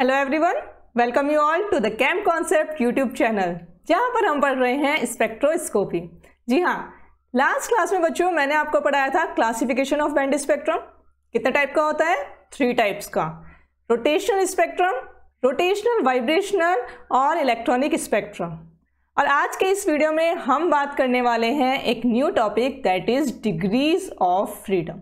Hello everyone welcome you all to the camp concept YouTube channel जहां पर हम पढ़ रहे हैं स्पेक्ट्रोस्कोपी जी हाँ लास्ट क्लास में बच्चों मैंने आपको पढ़ाया था क्लासिफिकेशन ऑफ बैंड स्पेक्ट्रम कितने टाइप का होता है थ्री टाइप्स का रोटेशनल स्पेक्ट्रम रोटेशनल वाइब्रेशनल और इलेक्ट्रॉनिक स्पेक्ट्रम और आज के इस वीडियो में हम बात करने वाले हैं एक new topic that is degrees of freedom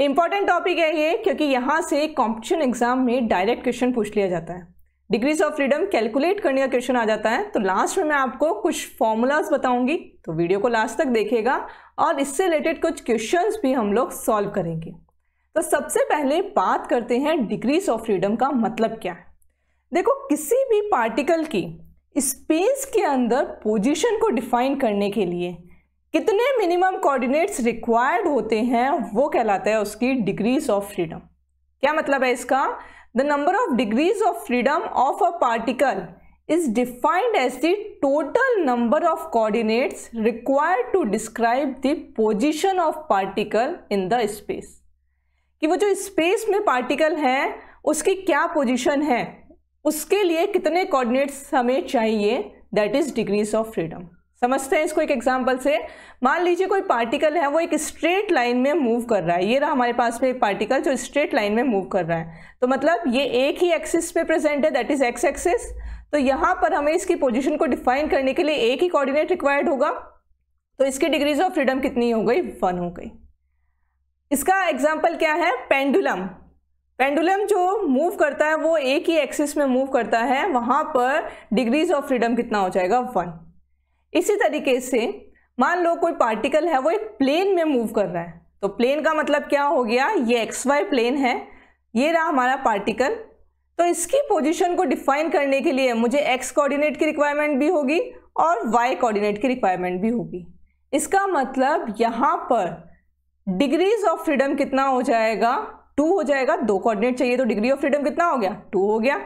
important topic है ये क्योंकि यहाँ से कॉम्पिटिशन एग्जाम में डायरेक्ट क्वेश्चन पूछ लिया जाता है डिग्रीज ऑफ फ्रीडम कैलकुलेट करने का क्वेश्चन आ जाता है तो लास्ट में मैं आपको कुछ फॉर्मूलाज बताऊंगी तो वीडियो को लास्ट तक देखेगा और इससे रिलेटेड कुछ क्वेश्चन भी हम लोग सॉल्व करेंगे तो सबसे पहले बात करते हैं डिग्रीज ऑफ फ्रीडम का मतलब क्या है देखो किसी भी पार्टिकल की स्पेस के अंदर पोजिशन को डिफाइन करने के लिए कितने मिनिमम कोऑर्डिनेट्स रिक्वायर्ड होते हैं वो कहलाता है उसकी डिग्रीज ऑफ फ्रीडम क्या मतलब है इसका the number of degrees of freedom of a particle is defined as the total number of coordinates required to describe the position of particle in the space कि वो जो स्पेस में particle है उसकी क्या पोजिशन है उसके लिए कितने कोऑर्डिनेट्स हमें चाहिए that is degrees of freedom समझते हैं इसको एक एग्जाम्पल से मान लीजिए कोई पार्टिकल है वो एक स्ट्रेट लाइन में मूव कर रहा है ये रहा हमारे पास में एक पार्टिकल जो स्ट्रेट लाइन में मूव कर रहा है तो मतलब ये एक ही एक्सिस पे प्रेजेंट है दैट इज एक्स एक्सिस तो यहाँ पर हमें इसकी पोजिशन को डिफाइन करने के लिए एक ही कॉर्डिनेट रिक्वायर्ड होगा तो इसकी डिग्रीज ऑफ फ्रीडम कितनी हो गई वन हो गई इसका एग्जाम्पल क्या है पेंडुलम पेंडुलम जो मूव करता है वो एक ही एक्सिस में मूव करता है वहाँ पर डिग्रीज ऑफ फ्रीडम कितना हो जाएगा वन इसी तरीके से मान लो कोई पार्टिकल है वो एक प्लेन में मूव कर रहा है तो प्लेन का मतलब क्या हो गया ये एक्स वाई प्लेन है ये रहा हमारा पार्टिकल तो इसकी पोजीशन को डिफाइन करने के लिए मुझे एक्स कोऑर्डिनेट की रिक्वायरमेंट भी होगी और वाई कोऑर्डिनेट की रिक्वायरमेंट भी होगी इसका मतलब यहाँ पर डिग्रीज ऑफ फ्रीडम कितना हो जाएगा टू हो जाएगा दो कोऑर्डिनेट चाहिए तो डिग्री ऑफ फ्रीडम कितना हो गया टू हो गया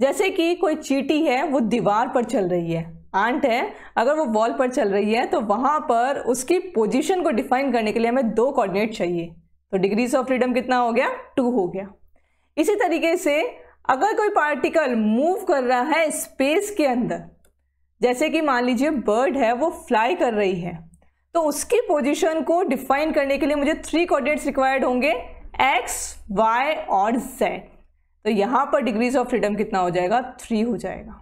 जैसे कि कोई चीटी है वो दीवार पर चल रही है आंट है अगर वो वॉल पर चल रही है तो वहाँ पर उसकी पोजीशन को डिफाइन करने के लिए हमें दो कोऑर्डिनेट चाहिए तो डिग्रीज ऑफ फ्रीडम कितना हो गया टू हो गया इसी तरीके से अगर कोई पार्टिकल मूव कर रहा है स्पेस के अंदर जैसे कि मान लीजिए बर्ड है वो फ्लाई कर रही है तो उसकी पोजिशन को डिफाइन करने के लिए मुझे थ्री कॉर्डिनेट्स रिक्वायर्ड होंगे एक्स वाई और जेड तो यहाँ पर डिग्रीज ऑफ फ्रीडम कितना हो जाएगा थ्री हो जाएगा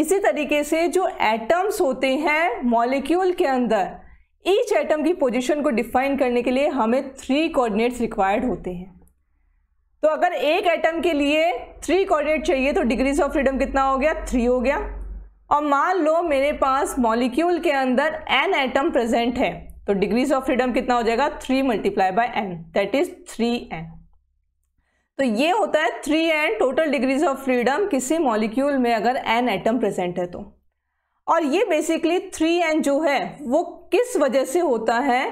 इसी तरीके से जो एटम्स होते हैं मॉलिक्यूल के अंदर ईच एटम की पोजीशन को डिफाइन करने के लिए हमें थ्री कोऑर्डिनेट्स रिक्वायर्ड होते हैं तो अगर एक एटम के लिए थ्री कोऑर्डिनेट चाहिए तो डिग्रीज ऑफ फ्रीडम कितना हो गया थ्री हो गया और मान लो मेरे पास मॉलिक्यूल के अंदर एन एटम प्रेजेंट है तो डिग्रीज ऑफ फ्रीडम कितना हो जाएगा three multiply by n that is three n तो ये होता है three N total degrees of freedom किसी मॉलिक्यूल में अगर एन एटम प्रेजेंट है तो और ये बेसिकली थ्री एन जो है वो किस वजह से होता है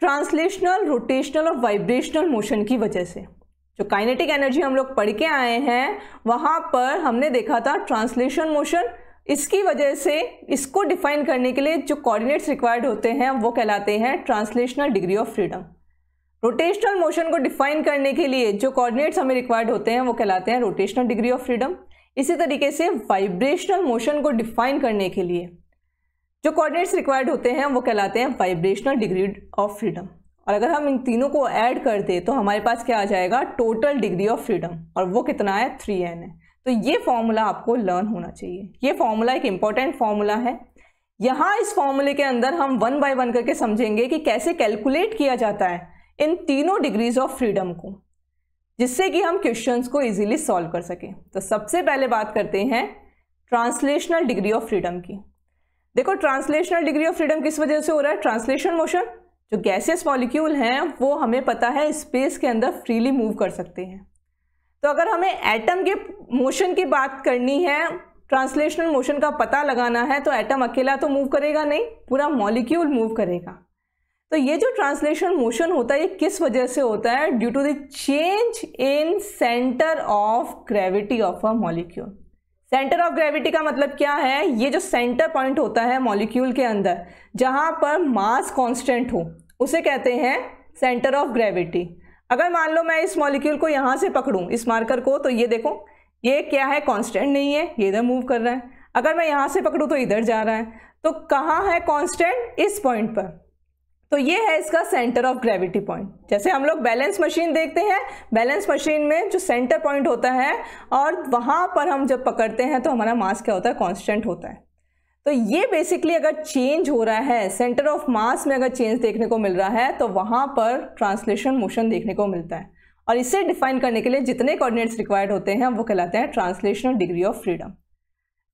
ट्रांसलेशनल रोटेशनल और वाइब्रेशनल मोशन की वजह से जो काइनेटिक एनर्जी हम लोग पढ़ के आए हैं वहाँ पर हमने देखा था ट्रांसलेशन मोशन इसकी वजह से इसको डिफाइन करने के लिए जो कोऑर्डिनेट्स रिक्वायर्ड होते हैं वो कहलाते हैं translational degree of freedom rotational motion को डिफाइन करने के लिए जो कोऑर्डिनेट्स हमें रिक्वायर्ड होते हैं वो कहलाते हैं रोटेशनल डिग्री ऑफ फ्रीडम इसी तरीके से वाइब्रेशनल मोशन को डिफाइन करने के लिए जो कोऑर्डिनेट्स रिक्वायर्ड होते हैं वो कहलाते हैं वाइब्रेशनल डिग्री ऑफ फ्रीडम और अगर हम इन तीनों को ऐड कर दें तो हमारे पास क्या आ जाएगा टोटल डिग्री ऑफ फ्रीडम और वो कितना है थ्री एन है तो ये फॉर्मूला आपको लर्न होना चाहिए ये फॉर्मूला एक इम्पॉर्टेंट फॉर्मूला है यहाँ इस फॉर्मूले के अंदर हम वन बाय वन करके समझेंगे कि कैसे कैलकुलेट किया जाता है इन तीनों डिग्रीज ऑफ फ्रीडम को जिससे कि हम क्वेश्चन को इजीली सॉल्व कर सकें तो सबसे पहले बात करते हैं ट्रांसलेशनल डिग्री ऑफ फ्रीडम की देखो ट्रांसलेशनल डिग्री ऑफ फ्रीडम किस वजह से हो रहा है ट्रांसलेशन मोशन जो गैसेस मॉलिक्यूल हैं वो हमें पता है स्पेस के अंदर फ्रीली मूव कर सकते हैं तो अगर हमें एटम के मोशन की बात करनी है ट्रांसलेशनल मोशन का पता लगाना है तो एटम अकेला तो मूव करेगा नहीं पूरा मॉलिक्यूल मूव करेगा तो ये जो ट्रांसलेशन मोशन होता है ये किस वजह से होता है due to the change in centre of gravity of a molecule centre of gravity का मतलब क्या है ये जो सेंटर पॉइंट होता है मॉलिक्यूल के अंदर जहाँ पर मास कांस्टेंट हो उसे कहते हैं सेंटर ऑफ ग्रेविटी अगर मान लो मैं इस मॉलिक्यूल को यहाँ से पकड़ूँ इस मार्कर को तो ये देखो ये क्या है कॉन्स्टेंट नहीं है ये इधर मूव कर रहा है अगर मैं यहाँ से पकड़ूँ तो इधर जा रहा है तो कहाँ है कॉन्स्टेंट इस पॉइंट पर तो ये है इसका सेंटर ऑफ ग्रेविटी पॉइंट जैसे हम लोग बैलेंस मशीन देखते हैं बैलेंस मशीन में जो सेंटर पॉइंट होता है और वहाँ पर हम जब पकड़ते हैं तो हमारा मास क्या होता है कांस्टेंट होता है तो ये बेसिकली अगर चेंज हो रहा है सेंटर ऑफ मास में अगर चेंज देखने को मिल रहा है तो वहाँ पर ट्रांसलेशन मोशन देखने को मिलता है और इसे डिफाइन करने के लिए जितने कोऑर्डिनेट्स रिक्वायर्ड होते हैं वो कहलाते हैं ट्रांसलेशनल डिग्री ऑफ फ्रीडम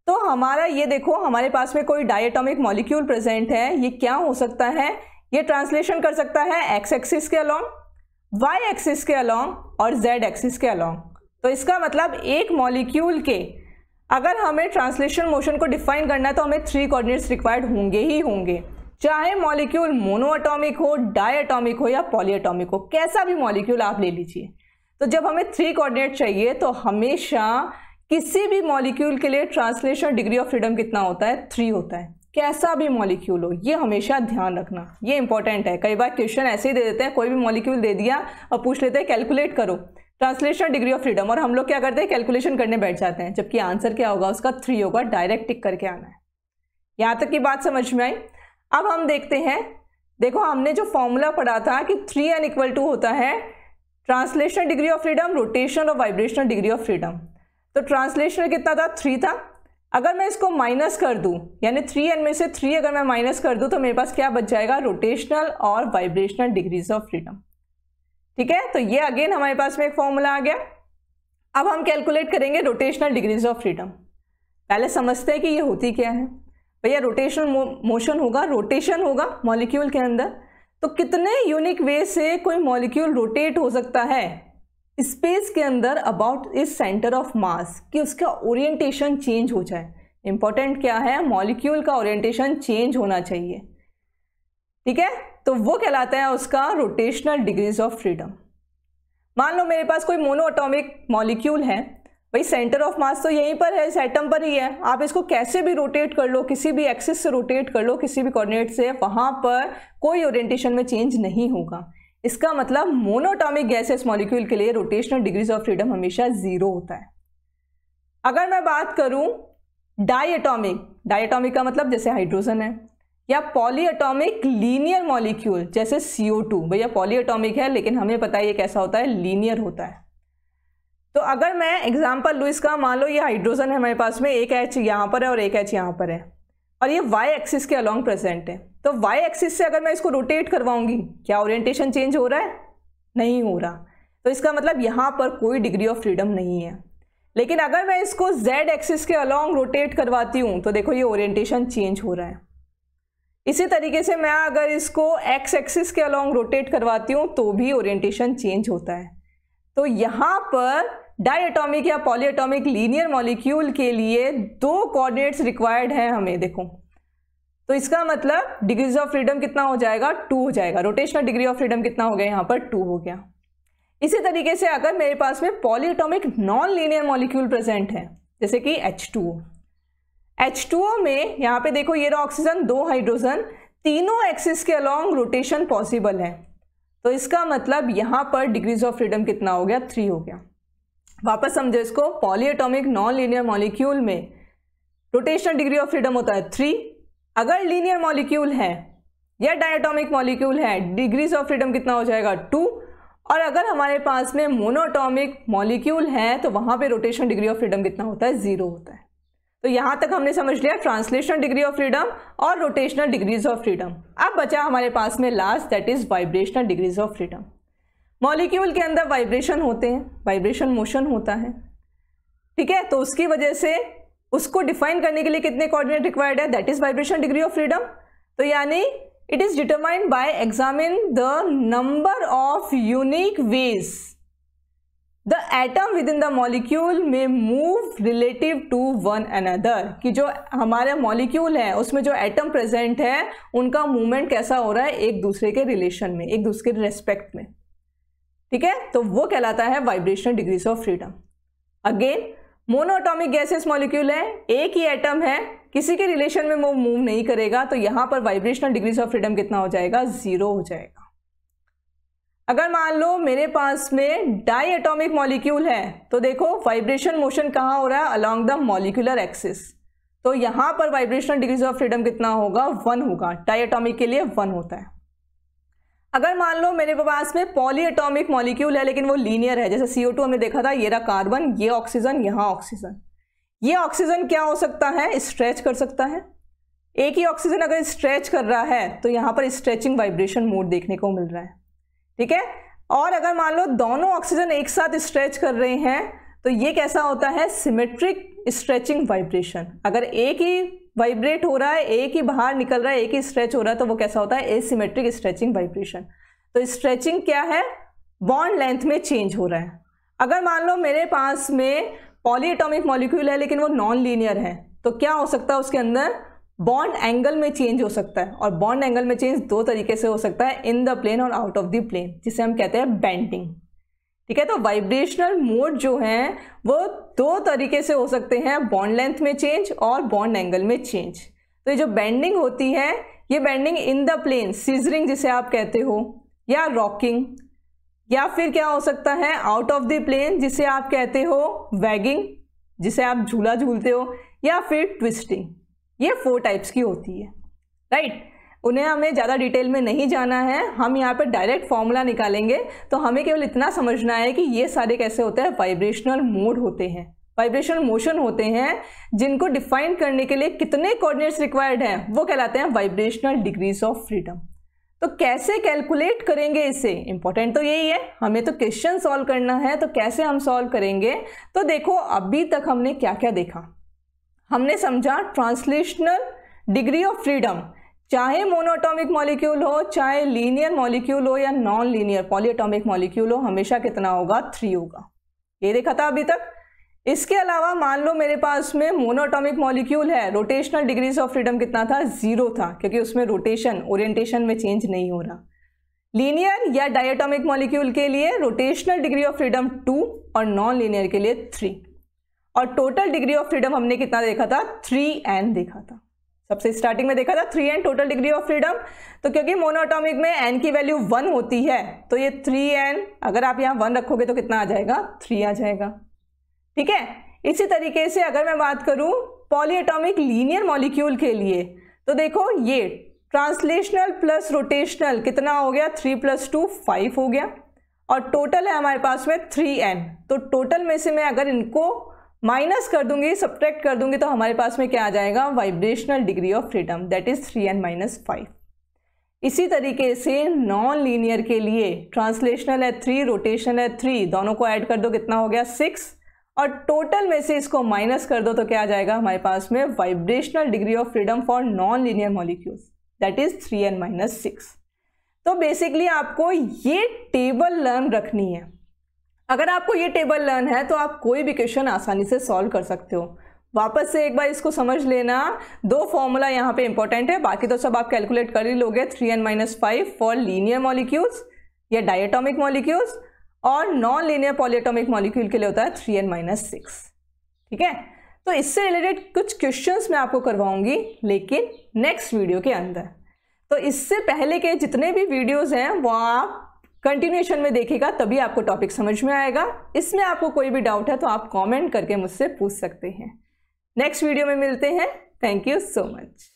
तो हमारा ये देखो हमारे पास में कोई डायटोमिक मॉलिक्यूल प्रेजेंट है ये क्या हो सकता है ये ट्रांसलेशन कर सकता है एक्स एक्सिस के अलॉन्ग वाई एक्सिस के अलॉन्ग और जेड एक्सिस के अलोंग तो इसका मतलब एक मॉलिक्यूल के अगर हमें ट्रांसलेशन मोशन को डिफाइन करना है तो हमें थ्री कोऑर्डिनेट्स रिक्वायर्ड होंगे ही होंगे चाहे मॉलिक्यूल मोनोएटॉमिक हो डायटॉमिक हो या पॉलीअटोमिक हो कैसा भी मॉलिक्यूल आप ले लीजिए तो जब हमें थ्री कोऑर्डिनेट चाहिए तो हमेशा किसी भी मॉलिक्यूल के लिए ट्रांसलेशन डिग्री ऑफ फ्रीडम कितना होता है थ्री होता है कैसा भी मॉलिक्यूल हो ये हमेशा ध्यान रखना ये इंपॉर्टेंट है कई बार क्वेश्चन ऐसे ही दे देते हैं कोई भी मॉलिक्यूल दे दिया और पूछ लेते हैं कैलकुलेट करो ट्रांसलेशन डिग्री ऑफ फ्रीडम और हम लोग क्या करते हैं कैलकुलेशन करने बैठ जाते हैं जबकि आंसर क्या होगा उसका थ्री होगा डायरेक्ट टिक करके आना है यहाँ तक की बात समझ में आई अब हम देखते हैं देखो हमने जो फॉर्मूला पढ़ा था कि थ्री एन इक्वल टू होता है translation degree of freedom rotation और वाइब्रेशनल डिग्री ऑफ फ्रीडम तो ट्रांसलेशन कितना था थ्री था अगर मैं इसको माइनस कर दूं यानी थ्री एन में से थ्री अगर मैं माइनस कर दूं तो मेरे पास क्या बच जाएगा रोटेशनल और वाइब्रेशनल डिग्रीज ऑफ फ्रीडम ठीक है तो ये अगेन हमारे पास में एक फॉर्मूला आ गया अब हम कैलकुलेट करेंगे रोटेशनल डिग्रीज ऑफ फ्रीडम पहले समझते हैं कि ये होती क्या है भैया रोटेशनल मोशन होगा रोटेशन होगा मॉलिक्यूल के अंदर तो कितने यूनिक वे से कोई मॉलिक्यूल रोटेट हो सकता है स्पेस के अंदर अबाउट इस सेंटर ऑफ मास कि उसका ओरिएंटेशन चेंज हो जाए इम्पॉर्टेंट क्या है मॉलिक्यूल का ओरिएंटेशन चेंज होना चाहिए ठीक है तो वो कहलाता है उसका रोटेशनल डिग्रीज ऑफ फ्रीडम मान लो मेरे पास कोई मोनो मॉलिक्यूल है भाई सेंटर ऑफ मास तो यहीं पर है इस एटम पर ही है आप इसको कैसे भी रोटेट कर लो किसी भी एक्सिस से रोटेट कर लो किसी भी कोऑर्डिनेट से वहाँ पर कोई ओरिएंटेशन में चेंज नहीं होगा इसका मतलब मोनोटॉमिक गैसेस मॉलिक्यूल के लिए रोटेशनल डिग्रीज ऑफ फ्रीडम हमेशा जीरो होता है अगर मैं बात करूं डाइएटॉमिक डाइएटॉमिक का मतलब जैसे हाइड्रोजन है या पॉलीएटॉमिक लीनियर मॉलिक्यूल जैसे CO2 भैया पॉलीएटॉमिक है लेकिन हमें पता है ये कैसा होता है लीनियर होता है तो अगर मैं एग्जाम्पल लू इसका मान लो ये हाइड्रोजन है हमारे पास में एक एच यहाँ पर है और एक एच यहाँ पर है और ये वाई एक्सिस के अलॉन्ग प्रेजेंट है तो वाई एक्सिस से अगर मैं इसको रोटेट करवाऊंगी क्या ओरिएंटेशन चेंज हो रहा है नहीं हो रहा तो इसका मतलब यहाँ पर कोई डिग्री ऑफ फ्रीडम नहीं है लेकिन अगर मैं इसको जेड एक्सिस के अलॉन्ग रोटेट करवाती हूँ तो देखो ये ओरिएंटेशन चेंज हो रहा है इसी तरीके से मैं अगर इसको एक्स एक्सिस के अलॉन्ग रोटेट करवाती हूँ तो भी ओरिएंटेशन चेंज होता है तो यहाँ पर डाइएटॉमिक या पॉलीएटॉमिक लीनियर मॉलिक्यूल के लिए दो कोऑर्डिनेट्स रिक्वायर्ड हैं हमें देखो तो इसका मतलब डिग्रीज ऑफ फ्रीडम कितना हो जाएगा टू हो जाएगा रोटेशन का डिग्री ऑफ फ्रीडम कितना हो गया यहाँ पर टू हो गया इसी तरीके से अगर मेरे पास में polyatomic non linear molecule present है जैसे कि H two H two O में यहाँ पे देखो ये रहा ऑक्सीजन दो हाइड्रोजन तीनों एक्सिस के अलॉन्ग रोटेशन पॉसिबल है तो इसका मतलब यहाँ पर डिग्रीज ऑफ फ्रीडम कितना हो गया थ्री हो गया वापस समझो इसको पॉलीएटॉमिक नॉन लीनियर मॉलिक्यूल में रोटेशनल डिग्री ऑफ फ्रीडम होता है थ्री अगर लीनियर मॉलिक्यूल है या डायटोमिक मॉलिक्यूल है डिग्रीज ऑफ फ्रीडम कितना हो जाएगा टू और अगर हमारे पास में मोनोटॉमिक मॉलिक्यूल है तो वहाँ पे रोटेशन डिग्री ऑफ फ्रीडम कितना होता है ज़ीरो होता है तो यहाँ तक हमने समझ लिया ट्रांसलेशन डिग्री ऑफ फ्रीडम और रोटेशनल डिग्रीज ऑफ फ्रीडम अब बचा हमारे पास में last that is vibrational degrees of freedom molecule के अंदर वाइब्रेशन होते हैं वाइब्रेशन मोशन होता है ठीक है तो उसकी वजह से उसको डिफाइन करने के लिए कितने कोऑर्डिनेट रिक्वायर्ड है that is vibration degree of freedom तो यानी it is determined by examine the number of unique ways the atom within the molecule में move relative to one another कि जो हमारे मॉलिक्यूल है उसमें जो एटम प्रेजेंट है उनका मूवमेंट कैसा हो रहा है एक दूसरे के रिलेशन में एक दूसरे के रेस्पेक्ट में ठीक है तो वो कहलाता है vibration degrees of freedom again monatomic gases molecule है एक ही एटम है किसी के रिलेशन में वो मूव नहीं करेगा तो यहां पर वाइब्रेशनल डिग्रीज ऑफ फ्रीडम कितना हो जाएगा जीरो हो जाएगा अगर मान लो मेरे पास में डाई एटोमिक मॉलिक्यूल है तो देखो वाइब्रेशन मोशन कहाँ हो रहा है अलॉन्ग द मॉलिक्यूलर एक्सिस तो यहाँ पर वाइब्रेशनल डिग्रीज ऑफ फ्रीडम कितना होगा वन होगा डाई एटोमिक के लिए वन होता है अगर मान लो मेरे पास में पॉली मॉलिक्यूल है लेकिन वो लीनियर है जैसे सीओ हमने देखा था ये रहा कार्बन ये ऑक्सीजन यहाँ ऑक्सीजन ये ऑक्सीजन क्या हो सकता है स्ट्रेच कर सकता है एक ही ऑक्सीजन अगर स्ट्रेच कर रहा है तो यहाँ पर स्ट्रेचिंग वाइब्रेशन मोड देखने को मिल रहा है ठीक है और अगर मान लो दोनों ऑक्सीजन एक साथ स्ट्रेच कर रहे हैं तो ये कैसा होता है सिमेट्रिक स्ट्रेचिंग वाइब्रेशन अगर एक ही वाइब्रेट हो रहा है एक ही बाहर निकल रहा है एक ही स्ट्रेच हो रहा है तो वो कैसा होता है एसिमेट्रिक स्ट्रेचिंग वाइब्रेशन तो स्ट्रेचिंग क्या है बॉन्ड लेंथ में चेंज हो रहा है अगर मान लो मेरे पास में पॉलीएटॉमिक मॉलिक्यूल है लेकिन वो नॉन लीनियर है तो क्या हो सकता है उसके अंदर बॉन्ड एंगल में चेंज हो सकता है और बॉन्ड एंगल में चेंज दो तरीके से हो सकता है इन द प्लेन और आउट ऑफ द प्लेन जिसे हम कहते हैं बैंडिंग ठीक है तो वाइब्रेशनल मोड जो है वो दो तरीके से हो सकते हैं बॉन्ड लेंथ में चेंज और बॉन्ड एंगल में चेंज तो ये जो बैंडिंग होती है ये bending in the plane scissoring जिसे आप कहते हो या रॉकिंग या फिर क्या हो सकता है आउट ऑफ द प्लेन जिसे आप कहते हो वैगिंग जिसे आप झूला झूलते हो या फिर ट्विस्टिंग ये फोर टाइप्स की होती है राइट right? उन्हें हमें ज़्यादा डिटेल में नहीं जाना है हम यहाँ पर डायरेक्ट फॉर्मूला निकालेंगे तो हमें केवल इतना समझना है कि ये सारे कैसे होते हैं वाइब्रेशनल मोड होते हैं वाइब्रेशनल मोशन होते हैं जिनको डिफाइन करने के लिए कितने कोऑर्डिनेट्स रिक्वायर्ड हैं वो कहलाते हैं वाइब्रेशनल डिग्रीज ऑफ फ्रीडम तो कैसे कैलकुलेट करेंगे इसे इंपॉर्टेंट तो यही है हमें तो क्वेश्चन सॉल्व करना है तो कैसे हम सॉल्व करेंगे तो देखो अभी तक हमने क्या क्या देखा हमने समझा ट्रांसलेशनल डिग्री ऑफ फ्रीडम चाहे मोनोटॉमिक मॉलिक्यूल हो चाहे लीनियर मॉलिक्यूल हो या नॉन लीनियर पॉलीटॉमिक मॉलिक्यूल हो हमेशा कितना होगा थ्री होगा ये देखा था अभी तक इसके अलावा मान लो मेरे पास में मोनोटॉमिक मॉलिक्यूल है रोटेशनल डिग्रीज ऑफ फ्रीडम कितना था जीरो था क्योंकि उसमें रोटेशन ओरिएंटेशन में चेंज नहीं हो रहा लीनियर या डायटोमिक मॉलिक्यूल के लिए rotational degree of freedom two और नॉन लीनियर के लिए थ्री और टोटल डिग्री ऑफ फ्रीडम हमने कितना देखा था थ्री एन देखा था सबसे स्टार्टिंग में देखा था three N total degree of freedom तो क्योंकि मोनोटॉमिक में एन की वैल्यू वन होती है तो ये थ्री एन अगर आप यहाँ वन रखोगे तो कितना आ जाएगा थ्री आ जाएगा ठीक है इसी तरीके से अगर मैं बात करूँ पॉलीएटॉमिक लीनियर मॉलिक्यूल के लिए तो देखो ये ट्रांसलेशनल प्लस रोटेशनल कितना हो गया थ्री प्लस टू फाइव हो गया और टोटल है हमारे पास में थ्री एन तो टोटल में से मैं अगर इनको माइनस कर दूंगी सब्ट्रैक्ट कर दूंगी तो हमारे पास में क्या आ जाएगा vibrational degree of freedom that is three N minus five इसी तरीके से नॉन लीनियर के लिए ट्रांसलेशनल है थ्री रोटेशनल है थ्री दोनों को ऐड कर दो कितना हो गया सिक्स और टोटल में से इसको माइनस कर दो तो क्या आ जाएगा हमारे पास में vibrational degree of freedom for non linear molecules that is three N minus six तो बेसिकली आपको ये टेबल लर्न रखनी है अगर आपको ये टेबल लर्न है तो आप कोई भी क्वेश्चन आसानी से सॉल्व कर सकते हो वापस से एक बार इसको समझ लेना दो फॉर्मूला यहाँ पे इंपॉर्टेंट है बाकी तो सब आप कैलकुलेट कर ही लोगे three N minus five for linear molecules या डायटोमिक मॉलिक्यूल्स और नॉन लीनियर पॉलीटोमिक मॉलिक्यूल के लिए होता है थ्री एन माइनस सिक्स ठीक है तो इससे रिलेटेड कुछ क्वेश्चन मैं आपको करवाऊंगी लेकिन नेक्स्ट वीडियो के अंदर तो इससे पहले के जितने भी वीडियोज हैं वो आप कंटिन्यूएशन में देखेगा तभी आपको टॉपिक समझ में आएगा इसमें आपको कोई भी डाउट है तो आप कमेंट करके मुझसे पूछ सकते हैं नेक्स्ट वीडियो में मिलते हैं थैंक यू सो मच